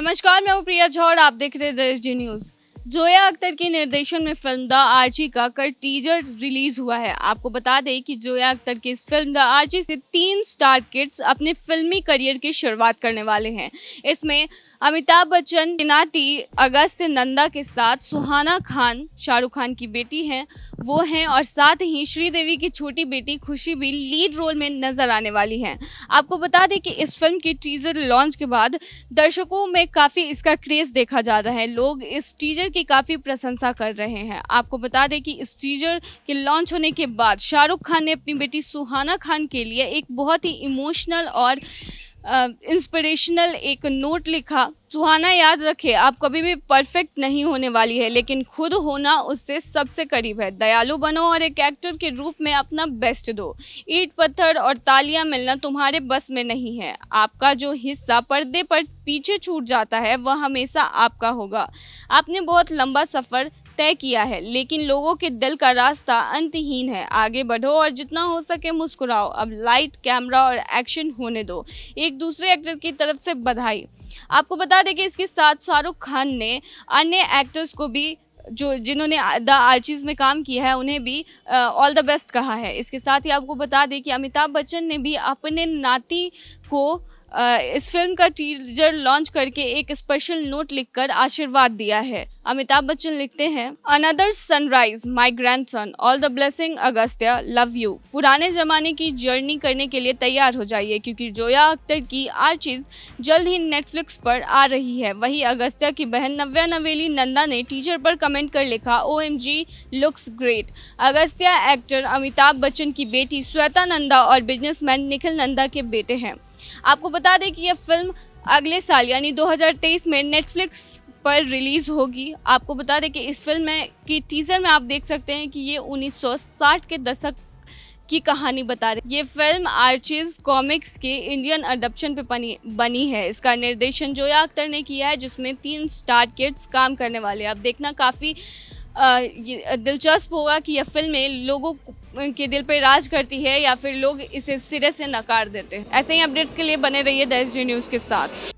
नमस्कार मैं हूँ प्रिया झौड़ आप देख रहे हैं देश जी न्यूज़ जोया अख्तर के निर्देशन में फिल्म द आर्ची का कल टीजर रिलीज हुआ है आपको बता दें कि जोया अख्तर की इस फिल्म द आर्ची से तीन स्टार किड्स अपने फिल्मी करियर की शुरुआत करने वाले हैं इसमें अमिताभ बच्चन किनाती अगस्त नंदा के साथ सुहाना खान शाहरुख खान की बेटी हैं वो हैं और साथ ही श्रीदेवी की छोटी बेटी खुशी भी लीड रोल में नजर आने वाली हैं आपको बता दें कि इस फिल्म के टीजर लॉन्च के बाद दर्शकों में काफ़ी इसका क्रेज़ देखा जा रहा है लोग इस टीजर टीजर की काफ़ी प्रशंसा कर रहे हैं आपको बता दें कि इस टीजर के लॉन्च होने के बाद शाहरुख खान ने अपनी बेटी सुहाना खान के लिए एक बहुत ही इमोशनल और इंस्पिरेशनल एक नोट लिखा सुहाना याद रखे आप कभी भी परफेक्ट नहीं होने वाली है लेकिन खुद होना उससे सबसे करीब है दयालु बनो और एक एक्टर के रूप में अपना बेस्ट दो ईट पत्थर और तालियां मिलना तुम्हारे बस में नहीं है आपका जो हिस्सा पर्दे पर पीछे छूट जाता है वह हमेशा आपका होगा आपने बहुत लंबा सफ़र तय किया है लेकिन लोगों के दिल का रास्ता अंतहीन है आगे बढ़ो और जितना हो सके मुस्कुराओ अब लाइट कैमरा और एक्शन होने दो एक दूसरे एक्टर की तरफ से बधाई आपको बता दें कि इसके साथ शाहरुख खान ने अन्य एक्टर्स को भी जो जिन्होंने द आर्चीज़ में काम किया है उन्हें भी ऑल द बेस्ट कहा है इसके साथ ही आपको बता दें कि अमिताभ बच्चन ने भी अपने नाती को इस फिल्म का टीजर लॉन्च करके एक स्पेशल नोट लिखकर आशीर्वाद दिया है अमिताभ बच्चन लिखते हैं another sunrise my grandson all the blessing Agastya love you पुराने जमाने की जर्नी करने के लिए तैयार हो जाइए क्योंकि जोया अख्तर की आर चीज जल्द ही नेटफ्लिक्स पर आ रही है वही अगस्त्या की बहन नव्या नवेली नंदा ने टीजर पर कमेंट कर लिखा O M G looks great Agastya actor Amitabh Bachchan की बेटी श्वेता नंदा और बिजनेसमैन निखिल नंदा के बेटे हैं आपको बता दें कि यह फिल्म अगले साल यानी 2023 में नेटफ्लिक्स पर रिलीज़ होगी आपको बता दें कि इस फिल्म में की टीज़र में आप देख सकते हैं कि ये 1960 के दशक की कहानी बता रही ये फिल्म आर्चिज कॉमिक्स के इंडियन अडप्शन पे बनी बनी है इसका निर्देशन जोया अख्तर ने किया है जिसमें तीन स्टार किड्स काम करने वाले आप देखना काफ़ी दिलचस्प होगा कि यह फिल्में लोगों उनके दिल पर राज करती है या फिर लोग इसे सिरे से नकार देते हैं ऐसे ही अपडेट्स के लिए बने रहिए है जी न्यूज़ के साथ